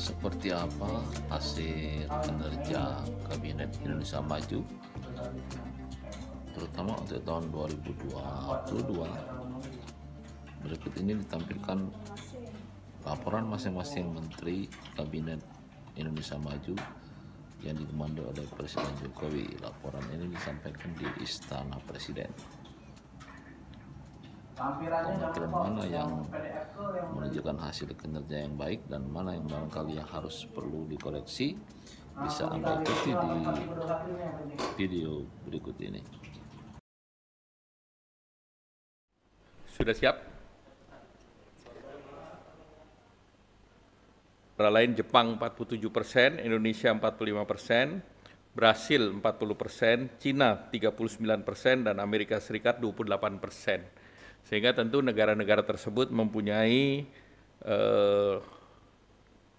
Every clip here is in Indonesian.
seperti apa hasil kinerja Kabinet Indonesia Maju terutama untuk tahun 2022 berikut ini ditampilkan laporan masing-masing Menteri Kabinet Indonesia Maju yang ditemani oleh Presiden Jokowi laporan ini disampaikan di Istana Presiden kementerian mana yang menunjukkan hasil kinerja yang baik dan mana yang barangkali yang harus perlu dikoreksi bisa Anda ikuti di video berikut ini. Sudah siap? Antara lain Jepang 47 persen, Indonesia 45 persen, Brasil 40 persen, Cina 39 persen, dan Amerika Serikat 28 persen. Sehingga tentu negara-negara tersebut mempunyai eh,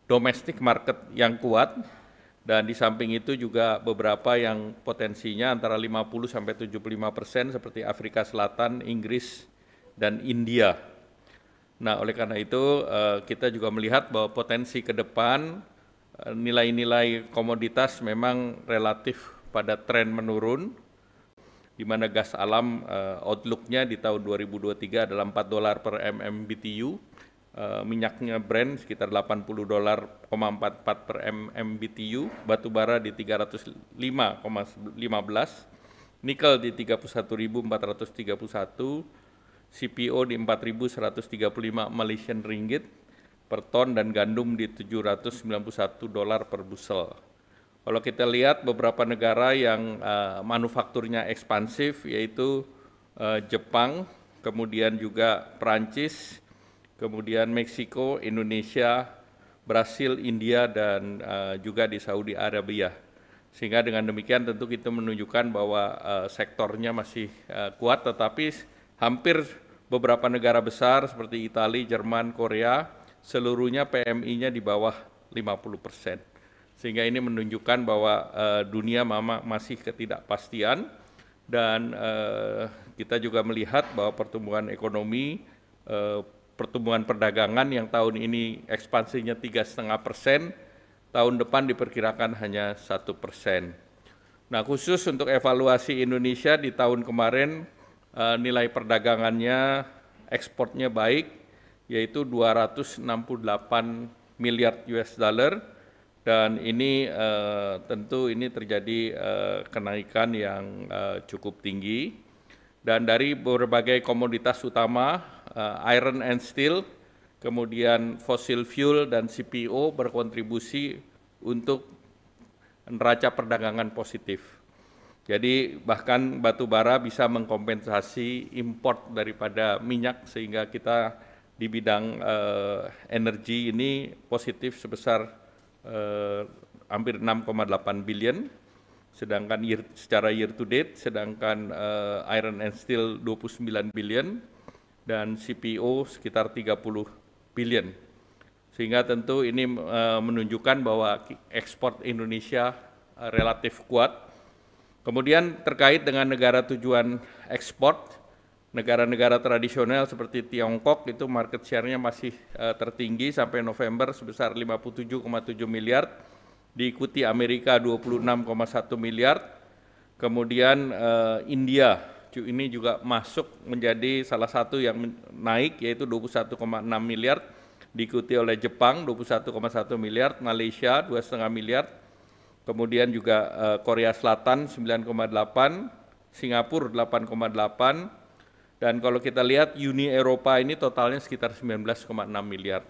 domestic market yang kuat dan di samping itu juga beberapa yang potensinya antara 50 sampai 75 persen seperti Afrika Selatan, Inggris, dan India. Nah, oleh karena itu eh, kita juga melihat bahwa potensi ke depan eh, nilai-nilai komoditas memang relatif pada tren menurun di mana gas alam uh, outlooknya di tahun 2023 adalah 4 dolar per MMBTU, uh, eh, minyaknya Brent sekitar 80 dolar 44 per MMBTU, batu bara di 305,15, nikel di 31.431, CPO di 4.135 Malaysian ringgit per ton dan gandum di 791 dolar per busel. Kalau kita lihat beberapa negara yang uh, manufakturnya ekspansif yaitu uh, Jepang, kemudian juga Perancis, kemudian Meksiko, Indonesia, Brasil, India dan uh, juga di Saudi Arabia. Sehingga dengan demikian tentu kita menunjukkan bahwa uh, sektornya masih uh, kuat tetapi hampir beberapa negara besar seperti Italia, Jerman, Korea seluruhnya PMI-nya di bawah 50 persen sehingga ini menunjukkan bahwa uh, dunia mama masih ketidakpastian dan uh, kita juga melihat bahwa pertumbuhan ekonomi uh, pertumbuhan perdagangan yang tahun ini ekspansinya tiga setengah persen tahun depan diperkirakan hanya satu persen. Nah khusus untuk evaluasi Indonesia di tahun kemarin uh, nilai perdagangannya ekspornya baik yaitu 268 miliar US dollar dan ini uh, tentu ini terjadi uh, kenaikan yang uh, cukup tinggi dan dari berbagai komoditas utama uh, iron and steel kemudian fossil fuel dan CPO berkontribusi untuk neraca perdagangan positif. Jadi bahkan batu bara bisa mengkompensasi impor daripada minyak sehingga kita di bidang uh, energi ini positif sebesar eh, hampir 6,8 billion sedangkan year, secara year to date sedangkan eh, iron and steel 29 billion dan CPO sekitar 30 billion sehingga tentu ini eh, menunjukkan bahwa ekspor Indonesia eh, relatif kuat kemudian terkait dengan negara tujuan ekspor negara-negara tradisional seperti Tiongkok itu market share-nya masih uh, tertinggi sampai November sebesar 57,7 miliar, diikuti Amerika 26,1 miliar, kemudian uh, India ini juga masuk menjadi salah satu yang naik yaitu 21,6 miliar, diikuti oleh Jepang 21,1 miliar, Malaysia 2,5 miliar, kemudian juga uh, Korea Selatan 9,8, Singapura 8,8 dan kalau kita lihat Uni Eropa ini totalnya sekitar 19,6 miliar.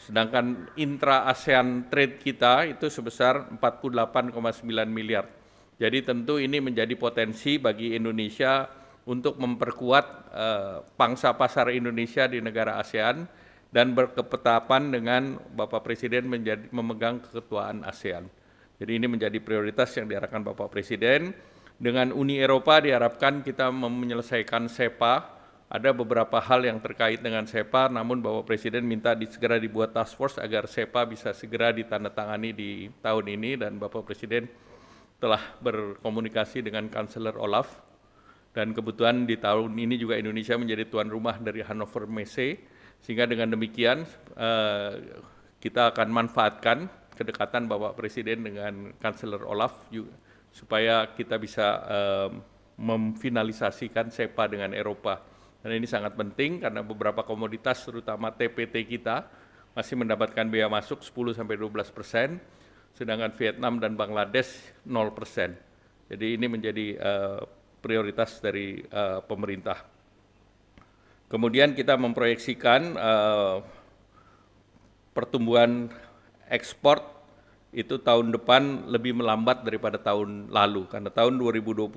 Sedangkan intra ASEAN trade kita itu sebesar 48,9 miliar. Jadi tentu ini menjadi potensi bagi Indonesia untuk memperkuat eh, pangsa pasar Indonesia di negara ASEAN dan berkepetapan dengan Bapak Presiden menjadi memegang keketuaan ASEAN. Jadi ini menjadi prioritas yang diarahkan Bapak Presiden dengan Uni Eropa diharapkan kita menyelesaikan SEPA. Ada beberapa hal yang terkait dengan SEPA, namun Bapak Presiden minta di, segera dibuat task force agar SEPA bisa segera ditandatangani di tahun ini dan Bapak Presiden telah berkomunikasi dengan Kanseler Olaf dan kebetulan di tahun ini juga Indonesia menjadi tuan rumah dari Hannover Messe sehingga dengan demikian eh, kita akan manfaatkan kedekatan Bapak Presiden dengan Kanseler Olaf juga supaya kita bisa um, memfinalisasikan SEPA dengan Eropa. Dan ini sangat penting karena beberapa komoditas terutama TPT kita masih mendapatkan biaya masuk 10 sampai 12 persen, sedangkan Vietnam dan Bangladesh 0 persen. Jadi ini menjadi uh, prioritas dari uh, pemerintah. Kemudian kita memproyeksikan uh, pertumbuhan ekspor itu tahun depan lebih melambat daripada tahun lalu karena tahun 2022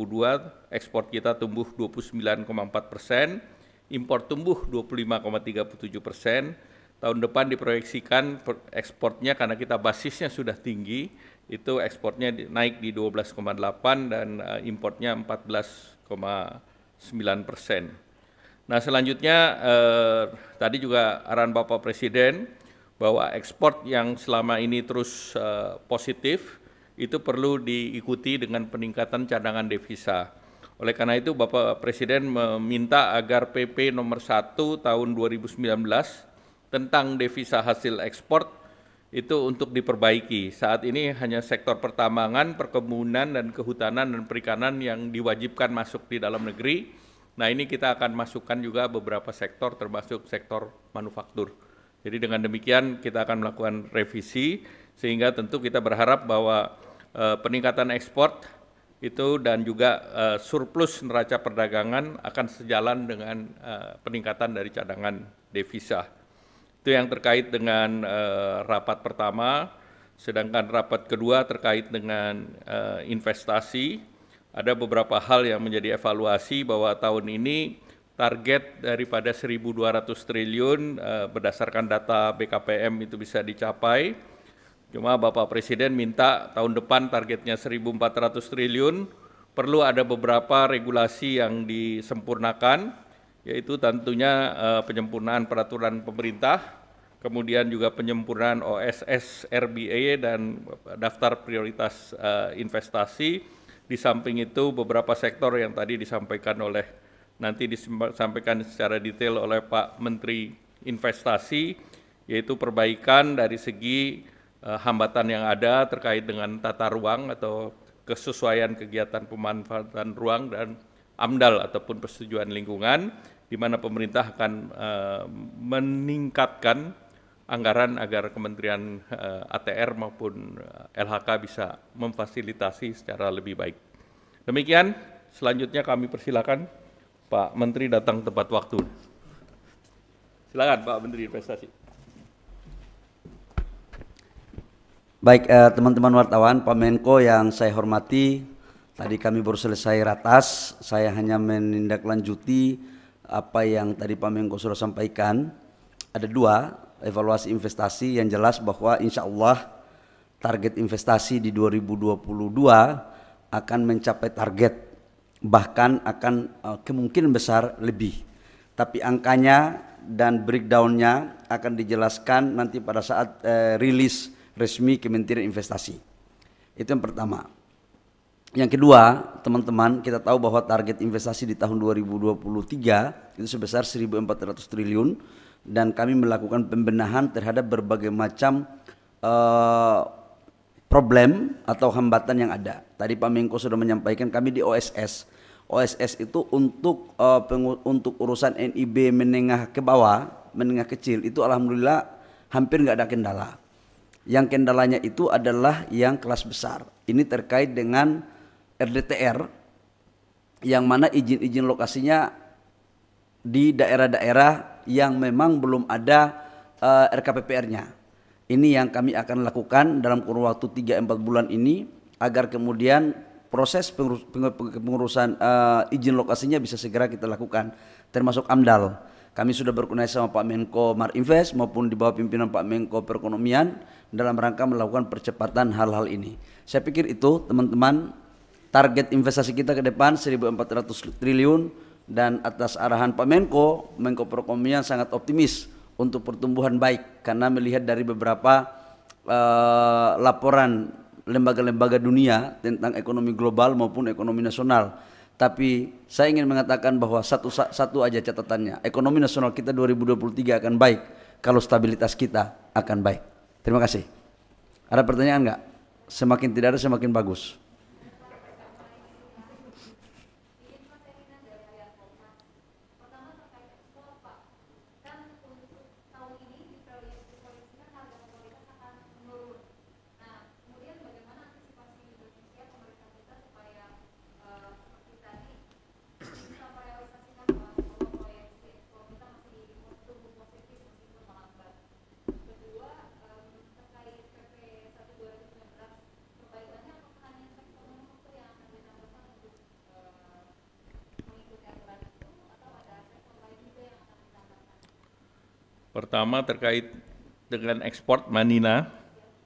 ekspor kita tumbuh 29,4 persen, impor tumbuh 25,37 persen. Tahun depan diproyeksikan ekspornya karena kita basisnya sudah tinggi, itu ekspornya naik di 12,8 dan eh, importnya 14,9 persen. Nah selanjutnya eh, tadi juga arahan Bapak Presiden bahwa ekspor yang selama ini terus eh, positif itu perlu diikuti dengan peningkatan cadangan devisa. Oleh karena itu Bapak Presiden meminta agar PP nomor 1 tahun 2019 tentang devisa hasil ekspor itu untuk diperbaiki. Saat ini hanya sektor pertambangan, perkebunan dan kehutanan dan perikanan yang diwajibkan masuk di dalam negeri. Nah, ini kita akan masukkan juga beberapa sektor termasuk sektor manufaktur. Jadi dengan demikian kita akan melakukan revisi sehingga tentu kita berharap bahwa eh, peningkatan ekspor itu dan juga eh, surplus neraca perdagangan akan sejalan dengan eh, peningkatan dari cadangan devisa. Itu yang terkait dengan rapat pertama, sedangkan rapat kedua terkait dengan investasi. Ada beberapa hal yang menjadi evaluasi bahwa tahun ini target daripada 1.200 triliun uh, berdasarkan data BKPM itu bisa dicapai. Cuma Bapak Presiden minta tahun depan targetnya 1.400 triliun, perlu ada beberapa regulasi yang disempurnakan, yaitu tentunya uh, penyempurnaan peraturan pemerintah, kemudian juga penyempurnaan OSS RBA dan daftar prioritas uh, investasi. Di samping itu beberapa sektor yang tadi disampaikan oleh nanti disampaikan secara detail oleh Pak Menteri Investasi, yaitu perbaikan dari segi eh, hambatan yang ada terkait dengan tata ruang atau kesesuaian kegiatan pemanfaatan ruang dan AMDAL ataupun persetujuan lingkungan, di mana pemerintah akan eh, meningkatkan anggaran agar Kementerian eh, ATR maupun eh, LHK bisa memfasilitasi secara lebih baik. Demikian, selanjutnya kami persilakan. Pak Menteri datang tepat waktu. Silakan Pak Menteri Investasi. Baik eh, teman-teman eh, wartawan, Pak Menko yang saya hormati, tadi kami baru selesai ratas, saya hanya menindaklanjuti apa yang tadi Pak Menko sudah sampaikan. Ada dua evaluasi investasi yang jelas bahwa insya Allah target investasi di 2022 akan mencapai target bahkan akan eh, kemungkinan besar lebih. Tapi angkanya dan breakdownnya akan dijelaskan nanti pada saat uh, rilis resmi Kementerian Investasi. Itu yang pertama. Yang kedua, teman-teman, kita tahu bahwa target investasi di tahun 2023 itu sebesar 1.400 triliun dan kami melakukan pembenahan terhadap berbagai macam eh, problem atau hambatan yang ada. Tadi Pak Mingko sudah menyampaikan kami di OSS. OSS itu untuk uh, pengu- untuk urusan NIB menengah ke bawah, menengah kecil itu alhamdulillah hampir nggak ada kendala. Yang kendalanya itu adalah yang kelas besar. Ini terkait dengan RDTR yang mana izin-izin lokasinya di daerah-daerah yang memang belum ada uh, eh, RKPPR-nya. Ini yang kami akan lakukan dalam kurun waktu 3-4 bulan ini agar kemudian proses pengurus, pengurusan uh, izin lokasinya bisa segera kita lakukan termasuk AMDAL. Kami sudah berkoordinasi sama Pak Menko Marinvest maupun di bawah pimpinan Pak Menko Perekonomian dalam rangka melakukan percepatan hal-hal ini. Saya pikir itu teman-teman target investasi kita ke depan 1.400 triliun dan atas arahan Pak Menko, Menko Perekonomian sangat optimis untuk pertumbuhan baik karena melihat dari beberapa uh, laporan lembaga-lembaga dunia tentang ekonomi global maupun ekonomi nasional. Tapi saya ingin mengatakan bahwa satu satu aja catatannya, ekonomi nasional kita 2023 akan baik kalau stabilitas kita akan baik. Terima kasih. Ada pertanyaan nggak? Semakin tidak ada semakin bagus. Pertama terkait dengan ekspor Manina.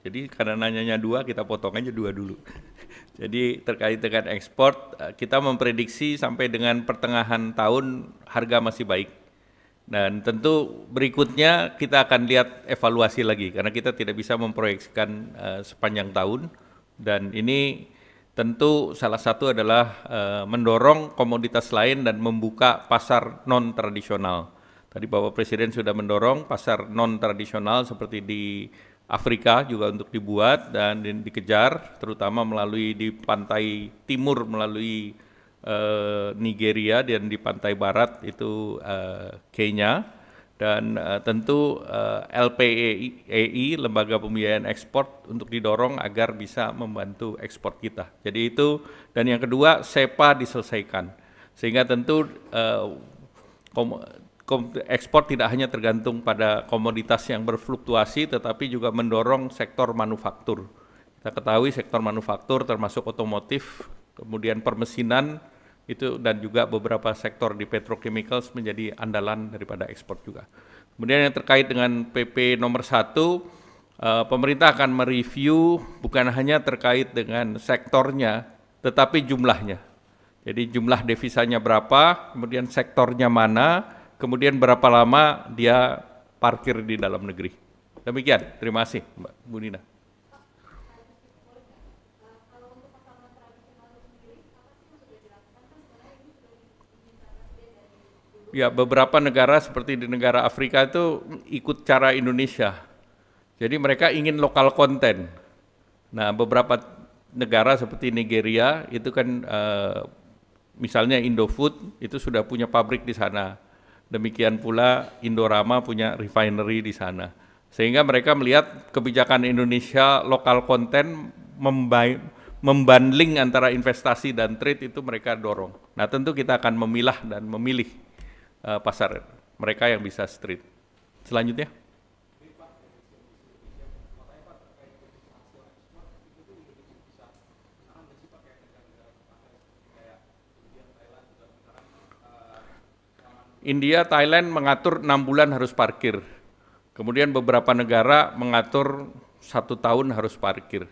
Jadi karena nanyanya dua, kita potong aja dua dulu. Jadi terkait dengan ekspor, eh, kita memprediksi sampai dengan pertengahan tahun harga masih baik. Dan tentu berikutnya kita akan lihat evaluasi lagi karena kita tidak bisa memproyeksikan eh, sepanjang tahun dan ini tentu salah satu adalah eh, mendorong komoditas lain dan membuka pasar non tradisional. Tadi Bapak Presiden sudah mendorong pasar non tradisional seperti di Afrika juga untuk dibuat dan di, dikejar, terutama melalui di pantai timur melalui eh, Nigeria dan di pantai barat itu eh, Kenya dan eh, tentu eh, LPEI lembaga pembiayaan ekspor untuk didorong agar bisa membantu ekspor kita. Jadi itu dan yang kedua SEPA diselesaikan sehingga tentu ekspor tidak hanya tergantung pada komoditas yang berfluktuasi, tetapi juga mendorong sektor manufaktur. Kita ketahui sektor manufaktur termasuk otomotif, kemudian permesinan itu dan juga beberapa sektor di petrochemicals menjadi andalan daripada ekspor juga. Kemudian yang terkait dengan PP nomor 1, eh, pemerintah akan mereview bukan hanya terkait dengan sektornya, tetapi jumlahnya. Jadi jumlah devisanya berapa, kemudian sektornya mana, kemudian berapa lama dia parkir di dalam negeri. Demikian, terima kasih Mbak Bunina. Ya, beberapa negara seperti di negara Afrika itu ikut cara Indonesia. Jadi mereka ingin lokal konten. Nah, beberapa negara seperti Nigeria itu kan uh, misalnya Indofood itu sudah punya pabrik di sana. Demikian pula Indorama punya refinery di sana. Sehingga mereka melihat kebijakan Indonesia lokal konten membanding antara investasi dan trade itu mereka dorong. Nah tentu kita akan memilah dan memilih uh, pasar mereka yang bisa street. Selanjutnya. India, Thailand mengatur enam bulan harus parkir. Kemudian beberapa negara mengatur satu tahun harus parkir.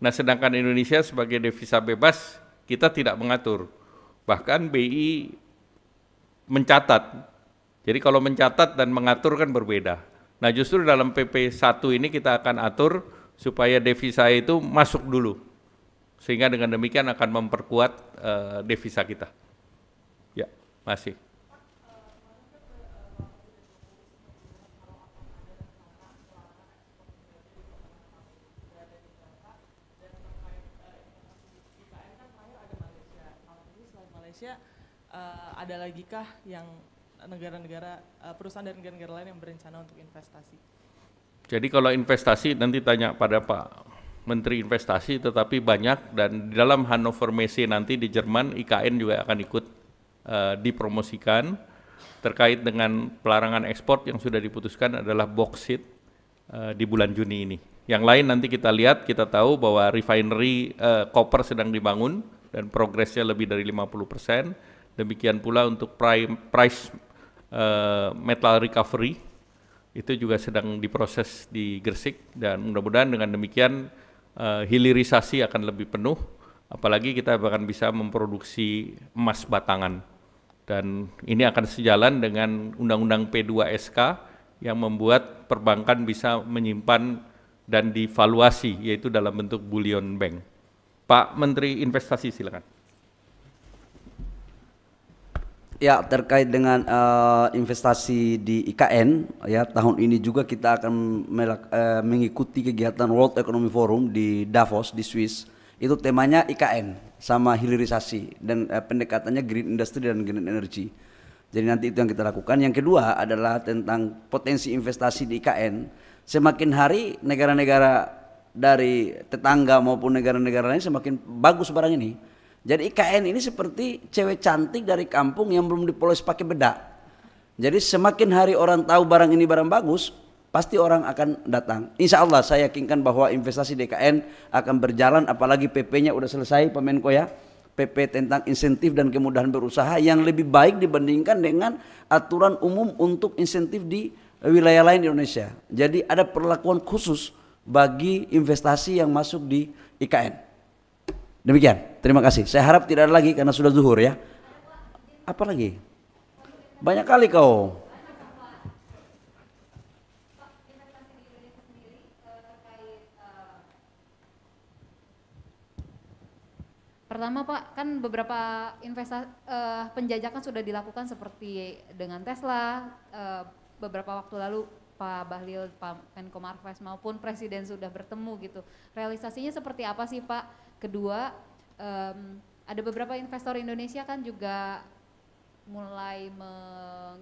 Nah sedangkan Indonesia sebagai devisa bebas kita tidak mengatur. Bahkan BI mencatat. Jadi kalau mencatat dan mengatur kan berbeda. Nah justru dalam PP 1 ini kita akan atur supaya devisa itu masuk dulu. Sehingga dengan demikian akan memperkuat uh, devisa kita. Ya, masih. ada lagi kah yang negara-negara eh, perusahaan dari negara-negara lain yang berencana untuk investasi? Jadi kalau investasi nanti tanya pada Pak Menteri Investasi tetapi banyak dan di dalam Hannover Messe nanti di Jerman IKN juga akan ikut uh, dipromosikan terkait dengan pelarangan ekspor yang sudah diputuskan adalah boksit uh, eh, di bulan Juni ini. Yang lain nanti kita lihat, kita tahu bahwa refinery uh, koper sedang dibangun dan progresnya lebih dari 50 persen Demikian pula untuk price uh, metal recovery itu juga sedang diproses di Gresik dan mudah-mudahan dengan demikian uh, hilirisasi akan lebih penuh apalagi kita akan bisa memproduksi emas batangan dan ini akan sejalan dengan Undang-Undang P2SK yang membuat perbankan bisa menyimpan dan divaluasi yaitu dalam bentuk bullion bank. Pak Menteri Investasi silakan. Ya terkait dengan uh, investasi di IKN ya tahun ini juga kita akan melak, uh, mengikuti kegiatan World Economic Forum di Davos di Swiss itu temanya IKN sama hilirisasi dan uh, pendekatannya green industry dan green energy. Jadi nanti itu yang kita lakukan. Yang kedua adalah tentang potensi investasi di IKN. Semakin hari negara-negara dari tetangga maupun negara-negara lain semakin bagus barang ini jadi IKN ini seperti cewek cantik dari kampung yang belum dipolos pakai bedak. Jadi semakin hari orang tahu barang ini barang bagus, pasti orang akan datang. Insya Allah saya yakinkan bahwa investasi DKN akan berjalan apalagi PP-nya udah selesai Pak Menko ya. PP tentang insentif dan kemudahan berusaha yang lebih baik dibandingkan dengan aturan umum untuk insentif di wilayah lain di Indonesia. Jadi ada perlakuan khusus bagi investasi yang masuk di IKN. Demikian, terima kasih. Saya harap tidak ada lagi karena sudah zuhur ya. Apa lagi? Banyak kali kau. Pertama Pak, kan beberapa investasi uh, eh, penjajakan sudah dilakukan seperti dengan Tesla uh, beberapa waktu lalu Pak Bahlil, Pak Menko Marves maupun Presiden sudah bertemu gitu. Realisasinya seperti apa sih Pak? Kedua, um, ada beberapa investor Indonesia kan juga mulai meng,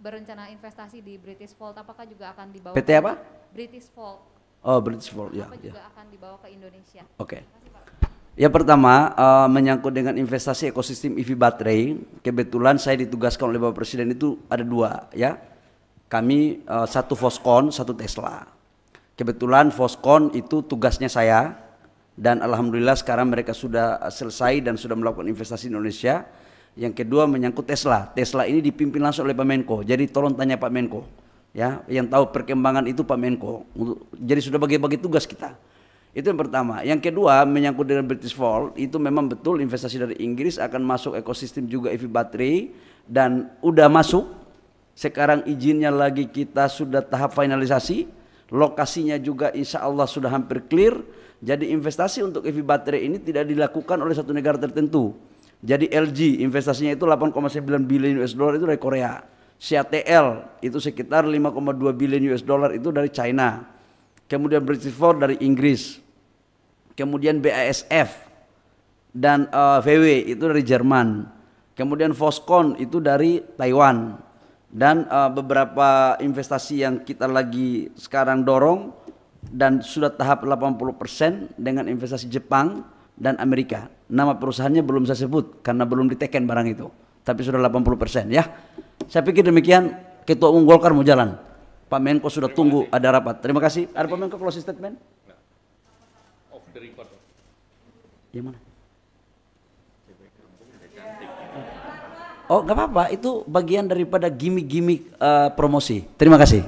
berencana investasi di British Vault. Apakah juga akan dibawa? PT apa? British Vault. Oh, British Vault ya. Apa yeah, juga akan dibawa ke Indonesia? Oke. Okay. Ya pertama uh, menyangkut dengan investasi ekosistem EV baterai, kebetulan saya ditugaskan oleh Bapak Presiden itu ada dua ya. Kami uh, satu Foscon, satu Tesla. Kebetulan Foscon itu tugasnya saya, dan alhamdulillah sekarang mereka sudah eh, selesai dan sudah melakukan investasi di Indonesia. Yang kedua menyangkut Tesla. Tesla ini dipimpin langsung oleh Pak Menko. Jadi tolong tanya Pak Menko, ya, yang tahu perkembangan itu Pak Menko. Jadi sudah bagi-bagi tugas kita. Itu yang pertama. Yang kedua menyangkut dengan British Fall itu memang betul investasi dari Inggris akan masuk ekosistem juga EV battery dan udah masuk. Sekarang izinnya lagi kita sudah tahap finalisasi Lokasinya juga insya Allah sudah hampir clear. Jadi investasi untuk EV baterai ini tidak dilakukan oleh satu negara tertentu. Jadi LG investasinya itu 8,9 billion US dollar itu dari Korea. CATL itu sekitar 5,2 billion US dollar itu dari China. Kemudian British Ford dari Inggris. Kemudian BASF dan uh, eh, VW itu dari Jerman. Kemudian Foscon itu dari Taiwan dan uh, beberapa investasi yang kita lagi sekarang dorong dan sudah tahap 80% dengan investasi Jepang dan Amerika. Nama perusahaannya belum saya sebut karena belum diteken barang itu, tapi sudah 80% ya. Saya pikir demikian Ketua Umum Golkar mau jalan. Pak Menko sudah Terima tunggu kasih. ada rapat. Terima kasih. Ada Pak Menko closing statement? Off the record. mana? Oh, nggak apa-apa. Itu bagian daripada gimmick-gimmick uh, promosi. Terima kasih.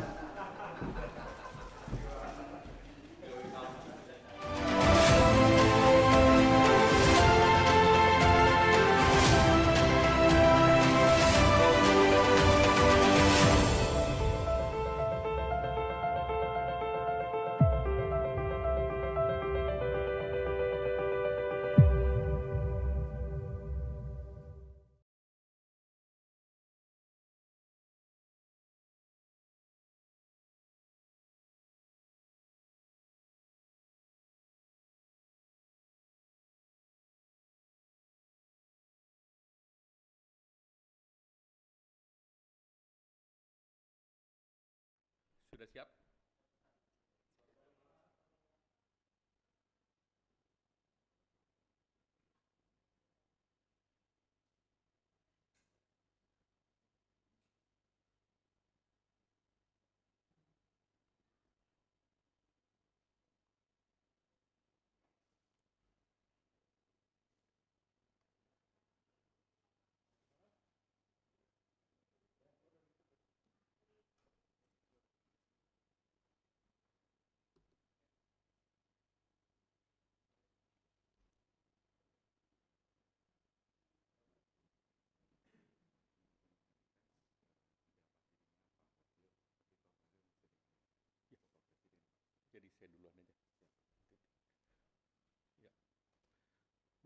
sudah yep.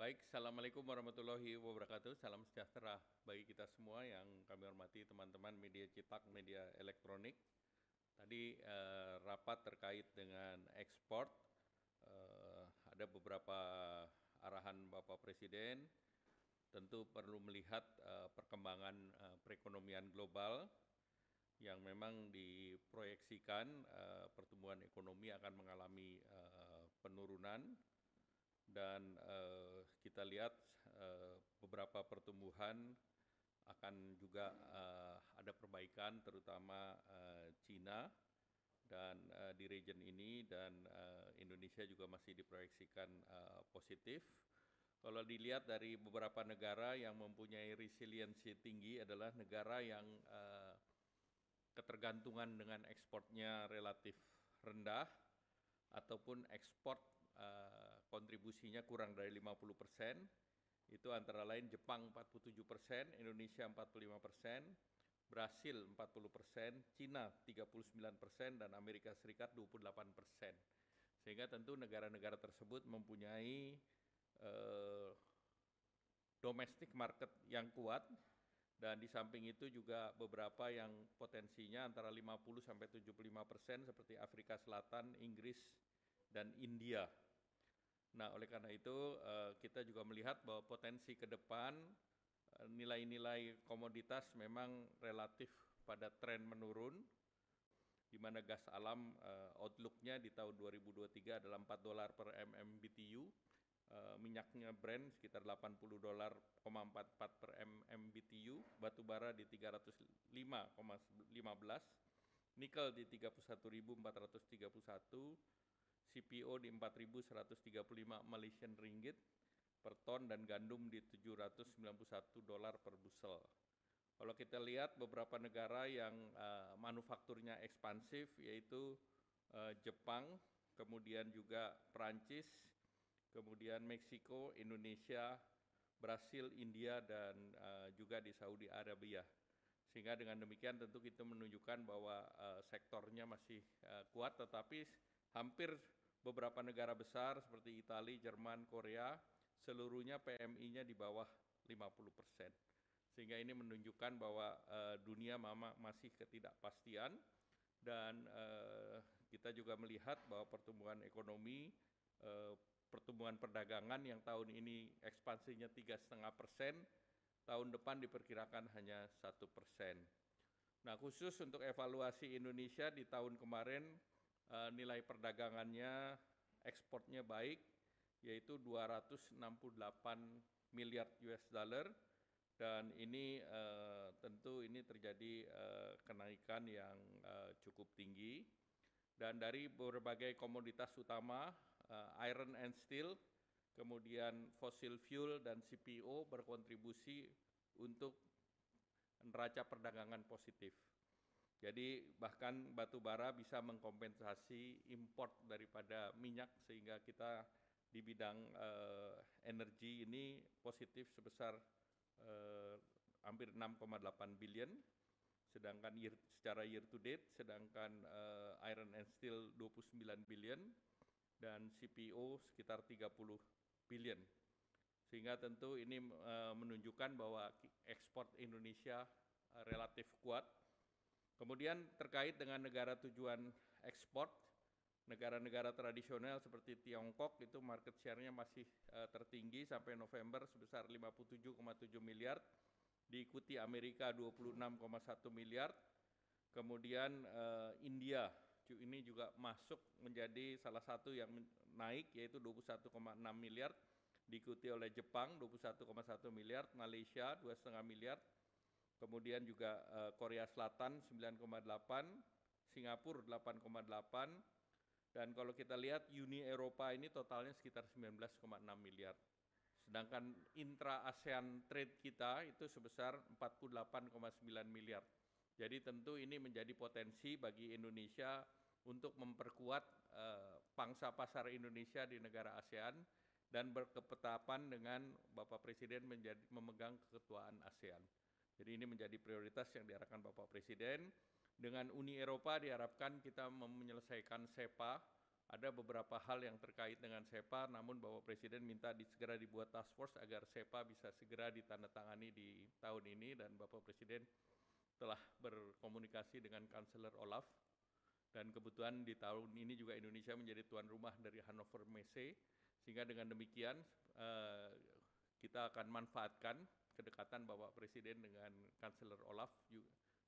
Baik, Assalamualaikum warahmatullahi wabarakatuh. Salam sejahtera bagi kita semua yang kami hormati teman-teman media cetak, media elektronik. Tadi eh, rapat terkait dengan ekspor, eh, ada beberapa arahan Bapak Presiden, tentu perlu melihat eh, perkembangan eh, perekonomian global yang memang diproyeksikan eh, pertumbuhan ekonomi akan mengalami eh, penurunan dan eh, kita lihat eh, beberapa pertumbuhan akan juga eh, ada perbaikan terutama eh, Cina dan di region ini dan Indonesia juga masih diproyeksikan positif. Kalau dilihat dari beberapa negara yang mempunyai resiliensi tinggi adalah negara yang ketergantungan dengan ekspornya relatif rendah ataupun ekspor uh, kontribusinya kurang dari 50 persen, itu antara lain Jepang 47 persen, Indonesia 45 persen, Brasil 40 persen, Cina 39 persen, dan Amerika Serikat 28 persen. Sehingga tentu negara-negara tersebut mempunyai eh, domestic market yang kuat, dan di samping itu juga beberapa yang potensinya antara 50 sampai 75 persen seperti Afrika Selatan, Inggris, dan India Nah, oleh karena itu eh, kita juga melihat bahwa potensi ke depan eh, nilai-nilai komoditas memang relatif pada tren menurun, di mana gas alam uh, outlooknya di tahun 2023 adalah 4 dolar per MMBTU, minyaknya Brent sekitar 80 dolar 44 per MMBTU, batu bara di 305,15, nikel di 31.431, CPO di 4.135 Malaysian Ringgit per ton dan gandum di 791 dolar per busel. Kalau kita lihat beberapa negara yang uh, manufakturnya ekspansif yaitu uh, Jepang, kemudian juga Prancis, kemudian Meksiko, Indonesia, Brasil, India dan uh, juga di Saudi Arabia. Sehingga dengan demikian tentu kita menunjukkan bahwa uh, sektornya masih uh, kuat tetapi hampir Beberapa negara besar seperti Italia, Jerman, Korea, seluruhnya PMI-nya di bawah 50 persen. Sehingga ini menunjukkan bahwa uh, dunia mama masih ketidakpastian dan uh, kita juga melihat bahwa pertumbuhan ekonomi, uh, pertumbuhan perdagangan yang tahun ini ekspansinya tiga setengah persen, tahun depan diperkirakan hanya satu persen. Nah khusus untuk evaluasi Indonesia di tahun kemarin Eh, nilai perdagangannya ekspornya baik yaitu 268 miliar US dollar dan ini uh, tentu ini terjadi uh, kenaikan yang uh, cukup tinggi dan dari berbagai komoditas utama uh, iron and steel kemudian fossil fuel dan CPO berkontribusi untuk neraca perdagangan positif. Jadi bahkan batu bara bisa mengkompensasi import daripada minyak sehingga kita di bidang eh, energi ini positif sebesar eh, hampir 6,8 billion sedangkan year, secara year to date sedangkan uh, iron and steel 29 billion dan CPO sekitar 30 billion. Sehingga tentu ini uh, menunjukkan bahwa ekspor Indonesia relatif kuat Kemudian terkait dengan negara tujuan ekspor, negara-negara tradisional seperti Tiongkok itu market share-nya masih uh, tertinggi sampai November sebesar 57,7 miliar, diikuti Amerika 26,1 miliar, kemudian uh, India ini juga masuk menjadi salah satu yang naik yaitu 21,6 miliar, diikuti oleh Jepang 21,1 miliar, Malaysia 2,5 miliar, kemudian juga eh, Korea Selatan 9,8, Singapura 8,8, dan kalau kita lihat Uni Eropa ini totalnya sekitar 19,6 miliar. Sedangkan intra ASEAN trade kita itu sebesar 48,9 miliar. Jadi tentu ini menjadi potensi bagi Indonesia untuk memperkuat eh, pangsa pasar Indonesia di negara ASEAN dan berkepetapan dengan Bapak Presiden menjadi memegang keketuaan ASEAN. Jadi ini menjadi prioritas yang diarahkan Bapak Presiden. Dengan Uni Eropa diharapkan kita menyelesaikan SEPA. Ada beberapa hal yang terkait dengan SEPA, namun Bapak Presiden minta di, segera dibuat task force agar SEPA bisa segera ditandatangani di tahun ini dan Bapak Presiden telah berkomunikasi dengan Kanselir Olaf dan kebetulan di tahun ini juga Indonesia menjadi tuan rumah dari Hannover Messe sehingga dengan demikian eh, kita akan manfaatkan kedekatan Bapak Presiden dengan Kanseler Olaf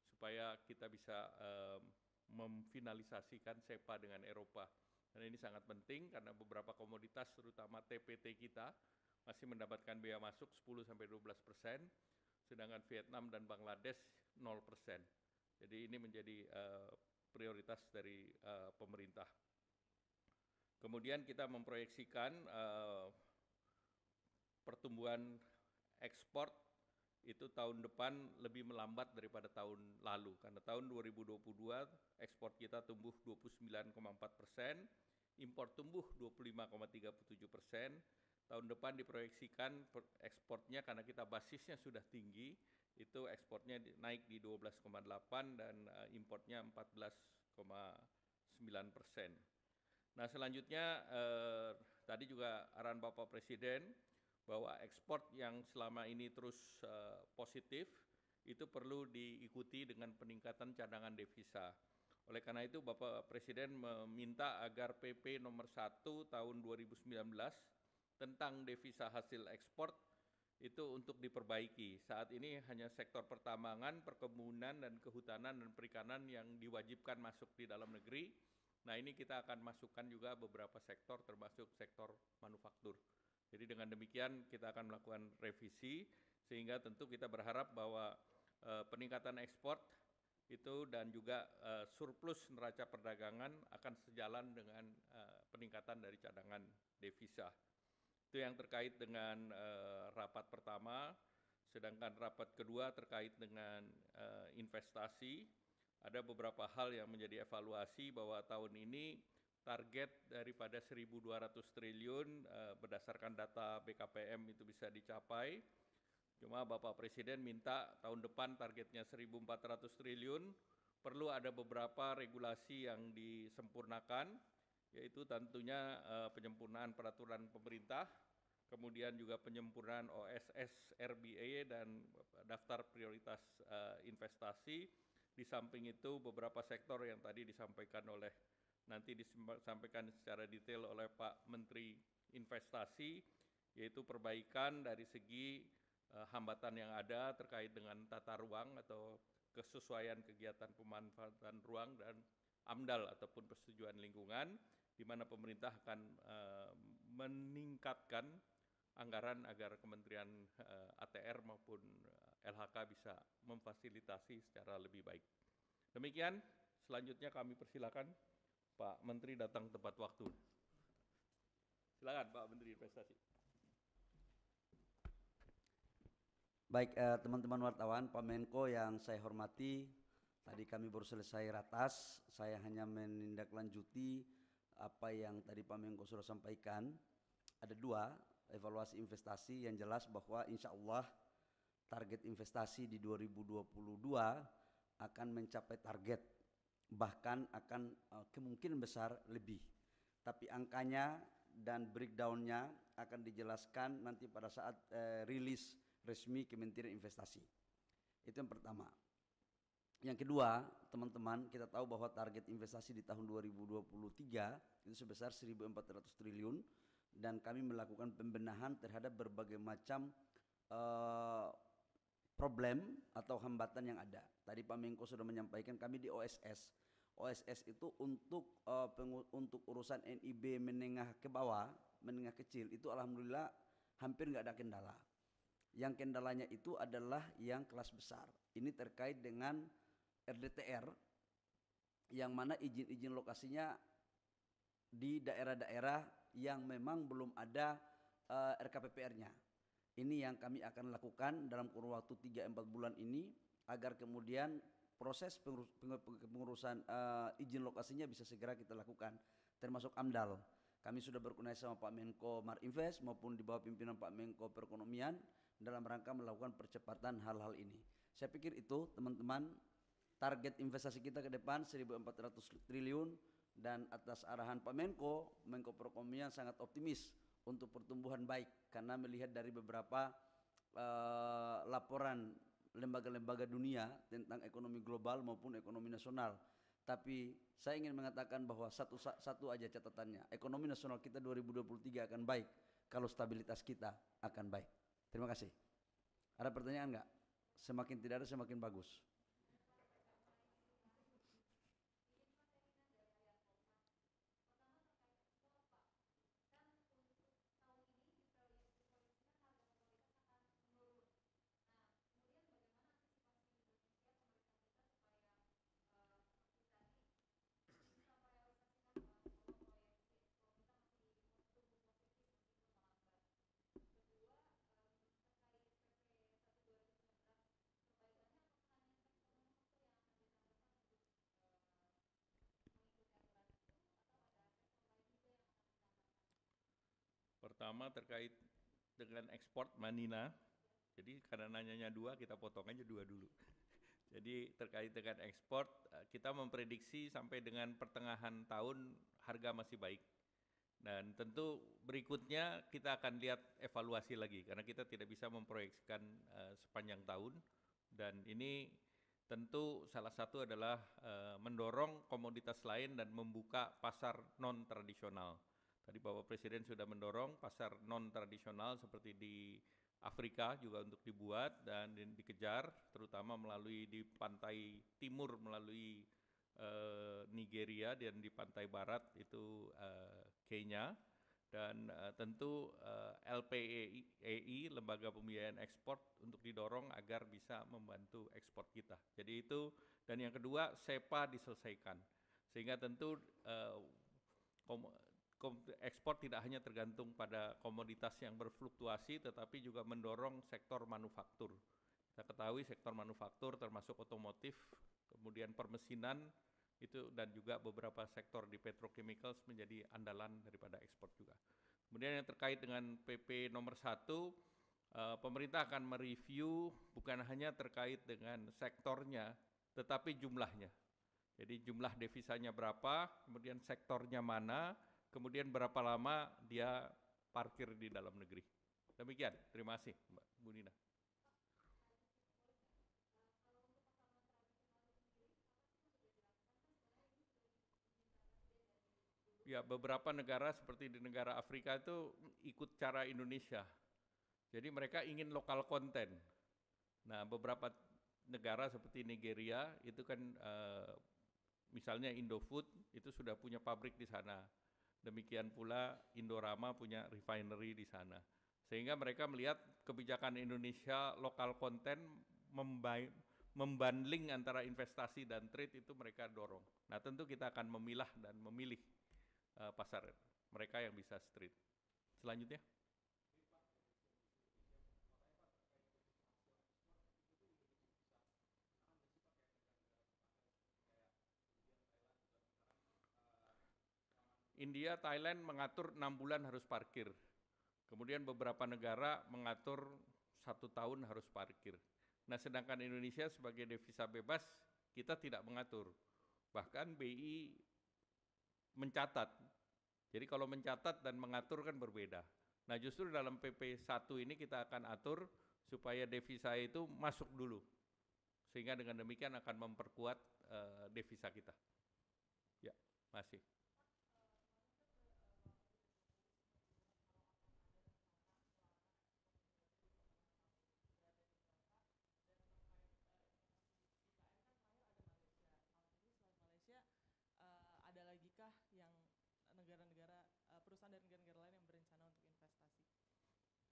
supaya kita bisa um, memfinalisasikan SEPA dengan Eropa. Dan ini sangat penting karena beberapa komoditas terutama TPT kita masih mendapatkan biaya masuk 10 sampai 12 persen, sedangkan Vietnam dan Bangladesh 0 persen. Jadi ini menjadi uh, prioritas dari uh, pemerintah. Kemudian kita memproyeksikan uh, pertumbuhan ekspor itu tahun depan lebih melambat daripada tahun lalu karena tahun 2022 ekspor kita tumbuh 29,4 persen, impor tumbuh 25,37 persen. Tahun depan diproyeksikan ekspornya karena kita basisnya sudah tinggi, itu ekspornya naik di 12,8 dan eh, importnya 14,9 persen. Nah selanjutnya eh, tadi juga arahan Bapak Presiden bahwa ekspor yang selama ini terus uh, positif itu perlu diikuti dengan peningkatan cadangan devisa. Oleh karena itu Bapak Presiden meminta agar PP nomor 1 tahun 2019 tentang devisa hasil ekspor itu untuk diperbaiki. Saat ini hanya sektor pertambangan, perkebunan dan kehutanan dan perikanan yang diwajibkan masuk di dalam negeri. Nah, ini kita akan masukkan juga beberapa sektor termasuk sektor manufaktur. Jadi dengan demikian kita akan melakukan revisi sehingga tentu kita berharap bahwa e, peningkatan ekspor itu dan juga e, surplus neraca perdagangan akan sejalan dengan e, peningkatan dari cadangan devisa. Itu yang terkait dengan rapat pertama, sedangkan rapat kedua terkait dengan investasi. Ada beberapa hal yang menjadi evaluasi bahwa tahun ini target daripada 1.200 triliun uh, berdasarkan data BKPM itu bisa dicapai. Cuma Bapak Presiden minta tahun depan targetnya 1.400 triliun, perlu ada beberapa regulasi yang disempurnakan, yaitu tentunya uh, penyempurnaan peraturan pemerintah, kemudian juga penyempurnaan OSS RBA dan daftar prioritas uh, investasi, di samping itu beberapa sektor yang tadi disampaikan oleh nanti disampaikan secara detail oleh Pak Menteri Investasi, yaitu perbaikan dari segi eh, hambatan yang ada terkait dengan tata ruang atau kesesuaian kegiatan pemanfaatan ruang dan AMDAL ataupun persetujuan lingkungan, di mana pemerintah akan eh, meningkatkan anggaran agar Kementerian eh, ATR maupun eh, LHK bisa memfasilitasi secara lebih baik. Demikian, selanjutnya kami persilakan. Pak Menteri datang tepat waktu. Silakan Pak Menteri Investasi. Baik eh, teman-teman eh, wartawan, Pak Menko yang saya hormati, tadi kami baru selesai ratas, saya hanya menindaklanjuti apa yang tadi Pak Menko sudah sampaikan. Ada dua evaluasi investasi yang jelas bahwa insya Allah target investasi di 2022 akan mencapai target bahkan akan uh, kemungkinan besar lebih. Tapi angkanya dan breakdownnya akan dijelaskan nanti pada saat uh, rilis resmi Kementerian Investasi. Itu yang pertama. Yang kedua, teman-teman, kita tahu bahwa target investasi di tahun 2023 itu sebesar 1.400 triliun dan kami melakukan pembenahan terhadap berbagai macam uh, problem atau hambatan yang ada. Tadi Pak Mengko sudah menyampaikan kami di OSS OSS itu untuk uh, pengu- untuk urusan NIB menengah ke bawah, menengah kecil itu alhamdulillah hampir nggak ada kendala. Yang kendalanya itu adalah yang kelas besar. Ini terkait dengan RDTR yang mana izin-izin lokasinya di daerah-daerah yang memang belum ada uh, eh, RKPPR-nya. Ini yang kami akan lakukan dalam kurun waktu 3-4 bulan ini agar kemudian proses pengurusan uh, izin lokasinya bisa segera kita lakukan, termasuk AMDAL. Kami sudah berkoordinasi sama Pak Menko Marinvest maupun di bawah pimpinan Pak Menko Perekonomian dalam rangka melakukan percepatan hal-hal ini. Saya pikir itu teman-teman target investasi kita ke depan 1.400 triliun dan atas arahan Pak Menko, Menko Perekonomian sangat optimis untuk pertumbuhan baik karena melihat dari beberapa uh, laporan lembaga-lembaga dunia tentang ekonomi global maupun ekonomi nasional. Tapi saya ingin mengatakan bahwa satu satu aja catatannya, ekonomi nasional kita 2023 akan baik kalau stabilitas kita akan baik. Terima kasih. Ada pertanyaan enggak? Semakin tidak ada semakin bagus. pertama terkait dengan ekspor Manina. Jadi karena nanyanya dua, kita potong aja dua dulu. Jadi terkait dengan ekspor, eh, kita memprediksi sampai dengan pertengahan tahun harga masih baik. Dan tentu berikutnya kita akan lihat evaluasi lagi karena kita tidak bisa memproyeksikan uh, sepanjang tahun dan ini tentu salah satu adalah uh, mendorong komoditas lain dan membuka pasar non tradisional. Tadi Bapak Presiden sudah mendorong pasar non tradisional seperti di Afrika juga untuk dibuat dan di, dikejar terutama melalui di pantai timur melalui eh, Nigeria dan di pantai barat itu eh, Kenya dan eh, tentu eh, LPEI lembaga pembiayaan ekspor untuk didorong agar bisa membantu ekspor kita. Jadi itu dan yang kedua SEPA diselesaikan sehingga tentu eh, ekspor tidak hanya tergantung pada komoditas yang berfluktuasi, tetapi juga mendorong sektor manufaktur. Kita ketahui sektor manufaktur termasuk otomotif, kemudian permesinan, itu dan juga beberapa sektor di petrochemicals menjadi andalan daripada ekspor juga. Kemudian yang terkait dengan PP nomor 1, eh, pemerintah akan mereview bukan hanya terkait dengan sektornya, tetapi jumlahnya. Jadi jumlah devisanya berapa, kemudian sektornya mana, kemudian berapa lama dia parkir di dalam negeri. Demikian, terima kasih Mbak Bunina. Ya, beberapa negara seperti di negara Afrika itu ikut cara Indonesia. Jadi mereka ingin lokal konten. Nah, beberapa negara seperti Nigeria itu kan uh, misalnya Indofood itu sudah punya pabrik di sana. Demikian pula Indorama punya refinery di sana. Sehingga mereka melihat kebijakan Indonesia lokal konten membanding antara investasi dan trade itu mereka dorong. Nah tentu kita akan memilah dan memilih uh, pasar mereka yang bisa street. Selanjutnya. India, Thailand mengatur enam bulan harus parkir. Kemudian beberapa negara mengatur satu tahun harus parkir. Nah sedangkan Indonesia sebagai devisa bebas kita tidak mengatur. Bahkan BI mencatat. Jadi kalau mencatat dan mengatur kan berbeda. Nah justru dalam PP 1 ini kita akan atur supaya devisa itu masuk dulu. Sehingga dengan demikian akan memperkuat uh, devisa kita. Ya, masih.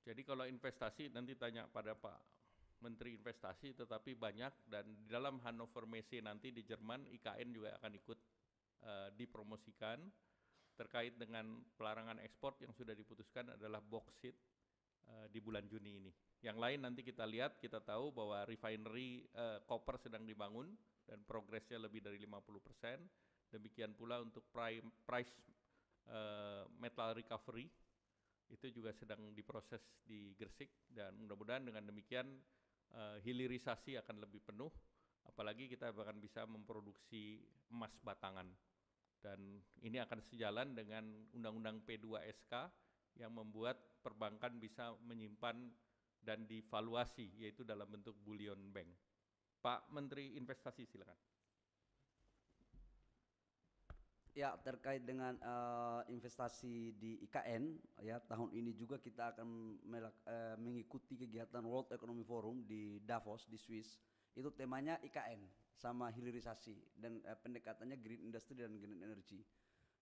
Jadi kalau investasi nanti tanya pada Pak Menteri Investasi tetapi banyak dan di dalam Hannover Messe nanti di Jerman IKN juga akan ikut uh, dipromosikan terkait dengan pelarangan ekspor yang sudah diputuskan adalah boksit uh, eh, di bulan Juni ini. Yang lain nanti kita lihat, kita tahu bahwa refinery uh, eh, copper sedang dibangun dan progresnya lebih dari 50%. persen. Demikian pula untuk prime, price uh, metal recovery itu juga sedang diproses di Gresik dan mudah-mudahan dengan demikian uh, hilirisasi akan lebih penuh apalagi kita bahkan bisa memproduksi emas batangan dan ini akan sejalan dengan undang-undang P2SK yang membuat perbankan bisa menyimpan dan divaluasi yaitu dalam bentuk bullion bank. Pak Menteri Investasi silakan. Ya terkait dengan uh, investasi di IKN ya tahun ini juga kita akan melak, uh, mengikuti kegiatan World Economic Forum di Davos di Swiss itu temanya IKN sama hilirisasi dan uh, pendekatannya green industry dan green energy.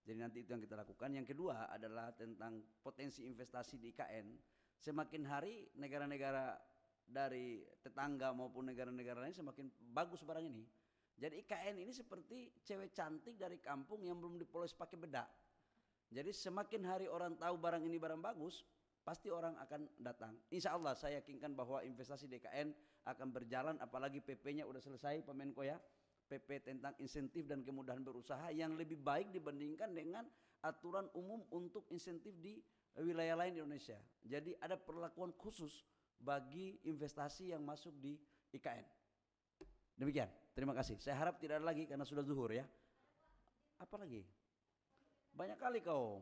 Jadi nanti itu yang kita lakukan. Yang kedua adalah tentang potensi investasi di IKN. Semakin hari negara-negara dari tetangga maupun negara-negara lain semakin bagus barang ini jadi IKN ini seperti cewek cantik dari kampung yang belum dipolos pakai bedak. Jadi semakin hari orang tahu barang ini barang bagus, pasti orang akan datang. Insya Allah saya yakinkan bahwa investasi DKN akan berjalan, apalagi PP-nya udah selesai, Pak Menko ya. PP tentang insentif dan kemudahan berusaha yang lebih baik dibandingkan dengan aturan umum untuk insentif di wilayah lain di Indonesia. Jadi ada perlakuan khusus bagi investasi yang masuk di IKN. Demikian. Terima kasih. Saya harap tidak ada lagi karena sudah zuhur ya. Apa lagi? Banyak kali kau.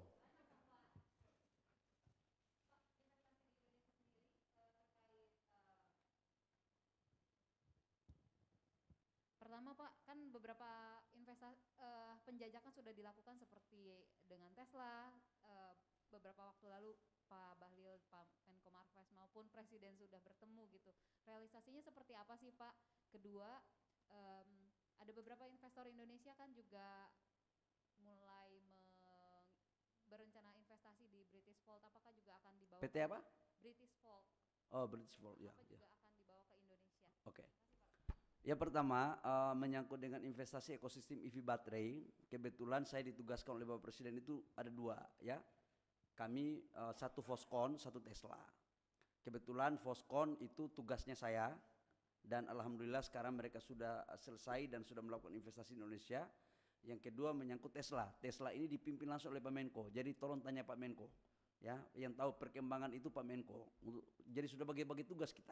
Pertama Pak, kan beberapa investasi uh, eh, penjajakan sudah dilakukan seperti dengan Tesla uh, beberapa waktu lalu Pak Bahlil, Pak Menko Marves maupun Presiden sudah bertemu gitu. Realisasinya seperti apa sih Pak? Kedua, um, ada beberapa investor Indonesia kan juga mulai berencana investasi di British Volt. Apakah juga akan dibawa? PT apa? British Oh British ya, ya. juga akan dibawa ke Indonesia? Oke. Okay. Ya pertama uh, menyangkut dengan investasi ekosistem EV baterai. Kebetulan saya ditugaskan oleh Bapak Presiden itu ada dua ya. Kami uh, satu Foskon, satu Tesla. Kebetulan Foskon itu tugasnya saya dan alhamdulillah sekarang mereka sudah eh, selesai dan sudah melakukan investasi di Indonesia. Yang kedua menyangkut Tesla. Tesla ini dipimpin langsung oleh Pak Menko. Jadi tolong tanya Pak Menko. Ya, yang tahu perkembangan itu Pak Menko. Jadi sudah bagi-bagi tugas kita.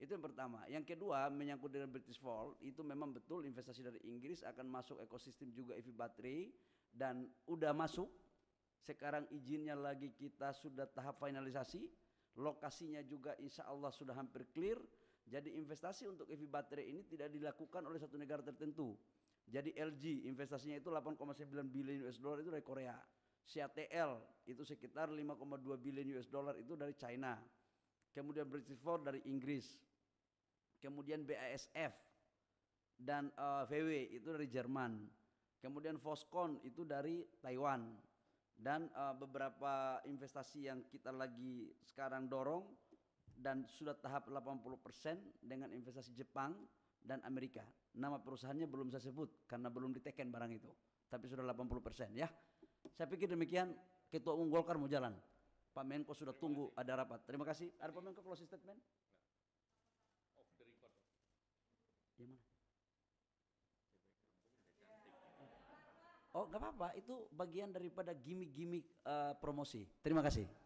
Itu yang pertama. Yang kedua menyangkut dengan British Fall itu memang betul investasi dari Inggris akan masuk ekosistem juga EV baterai dan udah masuk. Sekarang izinnya lagi kita sudah tahap finalisasi. Lokasinya juga insya Allah sudah hampir clear jadi investasi untuk EV baterai ini tidak dilakukan oleh satu negara tertentu. Jadi LG investasinya itu 8,9 billion US dollar itu dari Korea. CATL itu sekitar 5,2 billion US dollar itu dari China. Kemudian British Ford dari Inggris. Kemudian BASF dan uh, eh, VW itu dari Jerman. Kemudian Foscon itu dari Taiwan. Dan uh, beberapa investasi yang kita lagi sekarang dorong dan sudah tahap 80% dengan investasi Jepang dan Amerika. Nama perusahaannya belum saya sebut karena belum diteken barang itu. Tapi sudah 80% ya. Saya pikir demikian Ketua Umum Golkar mau jalan. Pak Menko sudah tunggu ada rapat. Terima kasih. Ada Pak Menko closing statement? Off the record. Ya mana? Oh, nggak apa-apa. Itu bagian daripada gimmick-gimmick uh, promosi. Terima kasih.